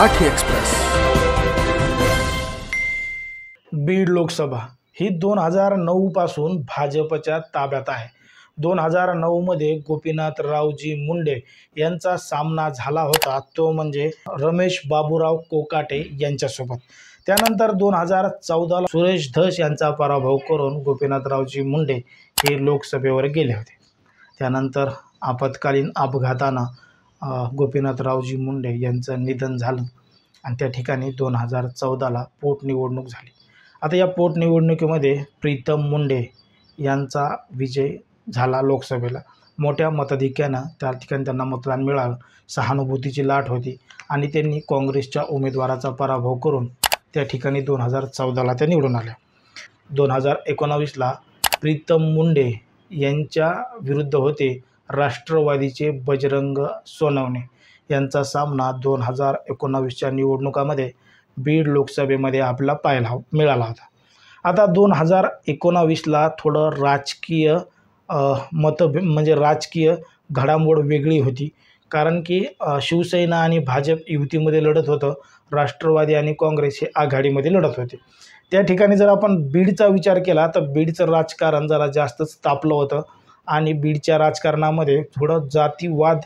Marathi express Beed Lok Sabha ही दोन हजार नऊ पासून भाजपच्या ताब्यात आहे दोन हजार नऊ मध्ये गोपीनाथ रावजी मुंडे यांचा सामना झाला होता तो म्हणजे रमेश बाबूराव कोकाटे यांच्यासोबत त्यानंतर दोन हजार चौदाला सुरेश धस यांचा पराभव करून गोपीनाथ गोपीनाथरावजी मुंडे हे लोकसभेवर गेले होते त्यानंतर आपत्कालीन अपघातानं गोपीनाथरावजी मुंडे यांचं निधन झालं आणि त्या ठिकाणी दोन हजार चौदाला पोटनिवडणूक झाली आता या पोटनिवडणुकीमध्ये प्रीतम मुंडे यांचा विजय झाला लोकसभेला मोठ्या मताधिक्यानं त्या ठिकाणी त्यांना मतदान मिळालं सहानुभूतीची लाट होती आणि त्यांनी काँग्रेसच्या उमेदवाराचा पराभव करून त्या ठिकाणी दोन हजार चौदाला त्या निवडून आल्या दोन हजार एकोणावीसला प्रीतम मुंडे यांच्या विरुद्ध होते राष्ट्रवादीचे बजरंग सोनवणे यांचा सामना दोन हजार एकोणावीसच्या निवडणुकामध्ये बीड लोकसभेमध्ये आपला पाहायला मिळाला होता आता दोन हजार एकोणावीसला थोडं राजकीय मत म्हणजे राजकीय घडामोड वेगळी होती कारण की शिवसेना आणि भाजप युतीमध्ये लढत होतं राष्ट्रवादी आणि काँग्रेस हे आघाडीमध्ये लढत होते त्या ठिकाणी जर आपण बीडचा विचार केला तर बीडचं राजकारण जरा जास्तच तापलं होतं आणि बीडच्या राजकारणामध्ये थोडं जातीवाद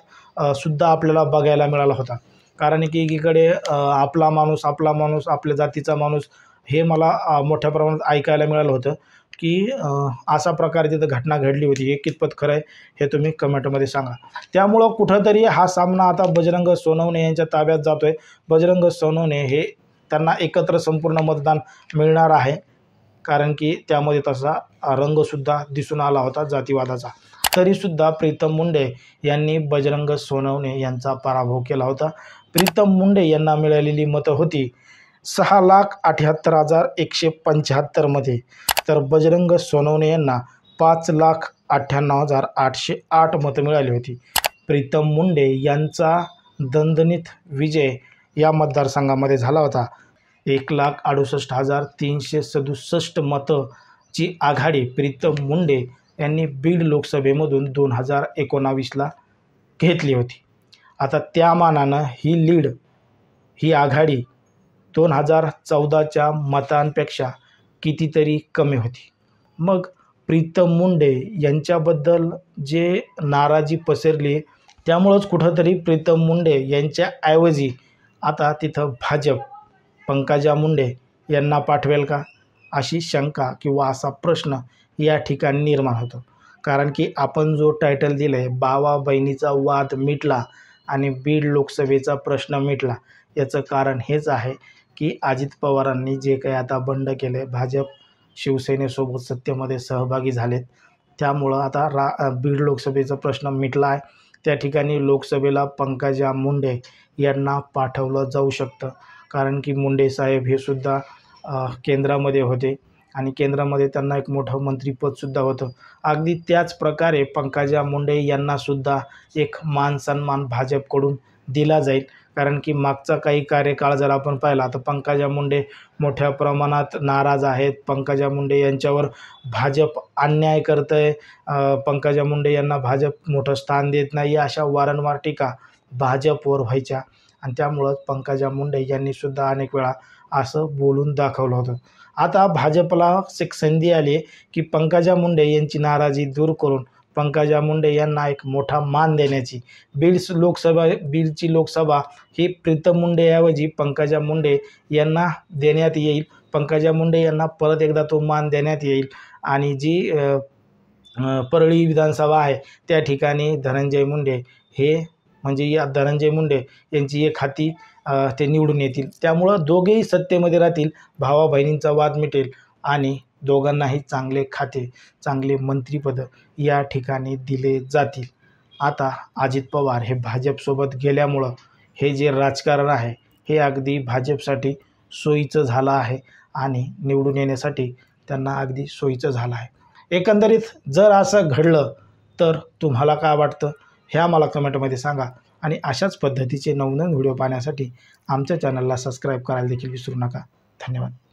सुद्धा आपल्याला बघायला मिळाला होता कारण की एकीकडे आपला माणूस आपला माणूस आपल्या जातीचा माणूस हे मला मोठ्या प्रमाणात ऐकायला मिळालं होतं की असा प्रकारे तिथं घटना घडली होती हे कितपत खरं आहे हे तुम्ही कमेंटमध्ये सांगा त्यामुळं कुठंतरी हा सामना आता बजरंग सोनवणे यांच्या ताब्यात जातो आहे बजरंग सोनवणे हे त्यांना एकत्र संपूर्ण मतदान मिळणार आहे कारण की त्यामध्ये तसा रंगसुद्धा दिसून आला होता जातीवादाचा तरीसुद्धा प्रीतम मुंडे यांनी बजरंग सोनवणे यांचा पराभव केला होता प्रीतम मुंडे यांना मिळालेली मतं होती सहा लाख अठ्याहत्तर हजार एकशे पंच्याहत्तरमध्ये तर बजरंग सोनवणे यांना पाच लाख अठ्ठ्याण्णव हजार आठशे आठ मतं मिळाली होती प्रीतम मुंडे यांचा दणदणीत विजय या मतदारसंघामध्ये झाला होता एक लाख अडुसष्ट हजार तीनशे सदुसष्ट मतंची आघाडी प्रीतम मुंडे यांनी बीड लोकसभेमधून दोन हजार एकोणावीसला घेतली होती आता त्या मानानं ही लीड ही आघाडी दोन हजार चौदाच्या मतांपेक्षा कितीतरी कमी होती मग प्रीतम मुंडे यांच्याबद्दल जे नाराजी पसरली त्यामुळंच कुठंतरी प्रीतम मुंडे यांच्याऐवजी आता तिथं भाजप पंकजा मुंडे यांना पाठवेल का अशी शंका किंवा असा प्रश्न या ठिकाणी निर्माण होतो कारण की आपण जो टायटल दिलं आहे बावा बहिणीचा वाद मिटला आणि बीड लोकसभेचा प्रश्न मिटला याचं कारण हेच आहे की अजित पवारांनी जे काही आता बंड केले भाजप शिवसेनेसोबत सत्तेमध्ये सहभागी झालेत त्यामुळं आता रा बीड लोकसभेचा प्रश्न मिटला आहे त्या ठिकाणी लोकसभेला पंकजा मुंडे यांना पाठवलं जाऊ शकतं कारण की मुंडे साहेब हे सुद्धा केंद्रामध्ये होते आणि केंद्रामध्ये त्यांना एक मोठं मंत्रीपदसुद्धा होतं अगदी त्याच प्रकारे पंकजा मुंडे यांनासुद्धा एक मान सन्मान भाजपकडून दिला जाईल कारण की मागचा काही कार्यकाळ जर आपण पाहिला तर पंकजा मुंडे मोठ्या प्रमाणात नाराज आहेत पंकजा मुंडे यांच्यावर भाजप अन्याय करतं आहे पंकजा मुंडे यांना भाजप मोठं स्थान देत नाही अशा वारंवार टीका भाजपवर व्हायच्या आणि त्यामुळंच पंकजा मुंडे सुद्धा अनेक वेळा असं बोलून दाखवलं होतं आता भाजपला एक संधी आली की पंकजा मुंडे यांची नाराजी दूर करून पंकजा मुंडे यांना एक मोठा मान देण्याची बीडस लोकसभा बीडची लोकसभा ही प्रीतम मुंडेऐवजी पंकजा मुंडे यांना देण्यात येईल पंकजा मुंडे यांना परत एकदा तो मान देण्यात येईल आणि जी परळी विधानसभा आहे त्या ठिकाणी धनंजय मुंडे हे म्हणजे या धनंजय मुंडे यांची एक खाती ते निवडून येतील त्यामुळं दोघेही सत्तेमध्ये राहतील भावा बहिणींचा वाद मिटेल आणि दोघांनाही चांगले खाते चांगले मंत्रीपद या ठिकाणी दिले जातील आता अजित पवार हे भाजपसोबत गेल्यामुळं हे जे राजकारण आहे हे अगदी भाजपसाठी सोयीचं झालं आहे आणि निवडून येण्यासाठी त्यांना अगदी सोयीचं झालं आहे एकंदरीत जर असं घडलं तर तुम्हाला काय वाटतं हे आम्हाला कमेंटमध्ये सांगा आणि अशाच पद्धतीचे नवनवीन व्हिडिओ पाहण्यासाठी आमच्या चॅनलला सबस्क्राईब करायला देखील विसरू नका धन्यवाद